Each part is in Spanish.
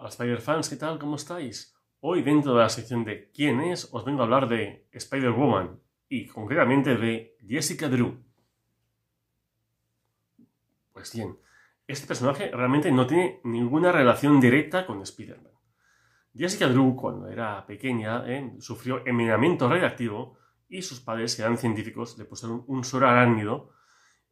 Hola Spider-Fans, ¿qué tal? ¿Cómo estáis? Hoy dentro de la sección de ¿Quién es? os vengo a hablar de Spider-Woman y concretamente de Jessica Drew. Pues bien, este personaje realmente no tiene ninguna relación directa con Spider-Man. Jessica Drew, cuando era pequeña, eh, sufrió envenenamiento radiactivo y sus padres, que eran científicos, le pusieron un suero aránido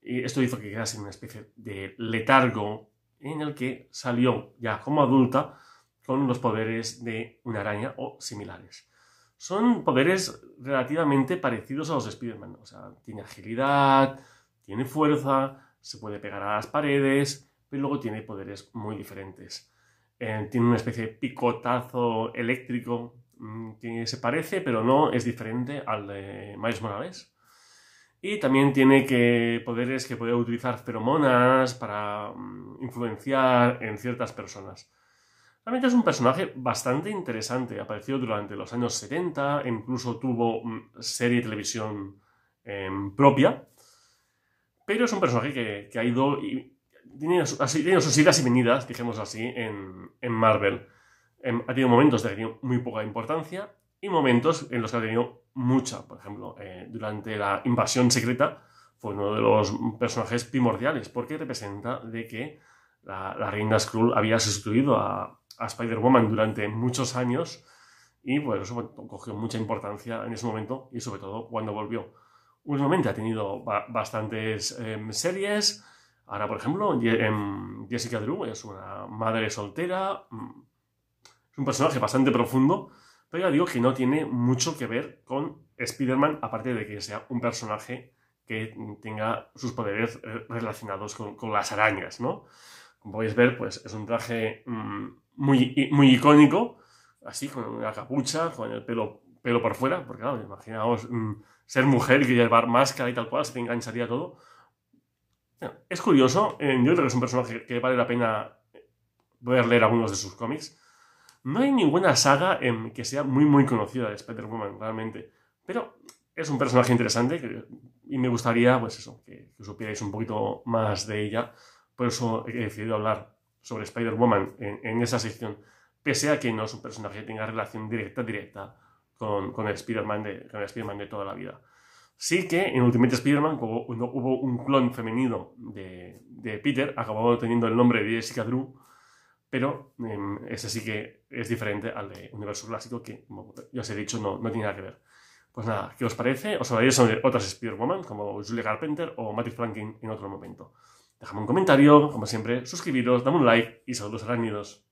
y esto hizo que quedase en una especie de letargo en el que salió ya como adulta con los poderes de una araña o similares. Son poderes relativamente parecidos a los de Spider-Man. O sea, tiene agilidad, tiene fuerza, se puede pegar a las paredes, pero luego tiene poderes muy diferentes. Eh, tiene una especie de picotazo eléctrico mm, que se parece, pero no es diferente al de Miles Morales. Y también tiene que poderes que puede utilizar feromonas para mm, influenciar en ciertas personas. Realmente es un personaje bastante interesante. Apareció durante los años 70, incluso tuvo mm, serie de televisión em, propia. Pero es un personaje que, ha ido y tiene, sus idas y venidas, dijimos así, en, Marvel. Em, ha tenido momentos de que muy poca importancia y momentos en los que ha tenido mucha. Por ejemplo, eh, durante la invasión secreta fue uno de los personajes primordiales porque representa de que la, la reina Skrull había sustituido a, a Spider-Woman durante muchos años y pues, bueno, eso cogió mucha importancia en ese momento y sobre todo cuando volvió. Últimamente ha tenido bastantes em, series. Ahora, por ejemplo, em, Jessica Drew es una madre soltera. Mm, es un personaje bastante profundo pero ya digo que no tiene mucho que ver con Spider-Man, aparte de que sea un personaje que tenga sus poderes eh, relacionados con, las arañas, ¿no? Como podéis ver, pues es un traje mm, muy, muy icónico, así, con una capucha, con el pelo, pelo por fuera, porque claro, imaginaos mm, ser mujer y llevar máscara y tal cual, se te engancharía todo. es curioso, eh, yo creo que es un personaje que vale la pena poder leer algunos de sus cómics, no hay ninguna saga en que sea muy, muy conocida de Spider-Woman, realmente. Pero es un personaje interesante y me gustaría, pues eso, que, supierais un poquito más de ella. Por eso he decidido hablar sobre Spider-Woman en, esa sección. Pese a que no es un personaje que tenga relación directa, directa con, con Spider-Man de, de toda la vida. Sí que en Ultimate Spider-Man, hubo un clon femenino de, de Peter, acabó teniendo el nombre de Jessica Drew, pero em, ese sí que es diferente al de Universo Clásico, que como ya os he dicho, no, tiene nada que ver. Pues nada, ¿qué os parece? ¿Os hablaré sobre otras Spider-Woman como Julia Carpenter o Matthew Franklin en otro momento? Dejadme un comentario, como siempre, suscribiros, dame un like y saludos arácnidos.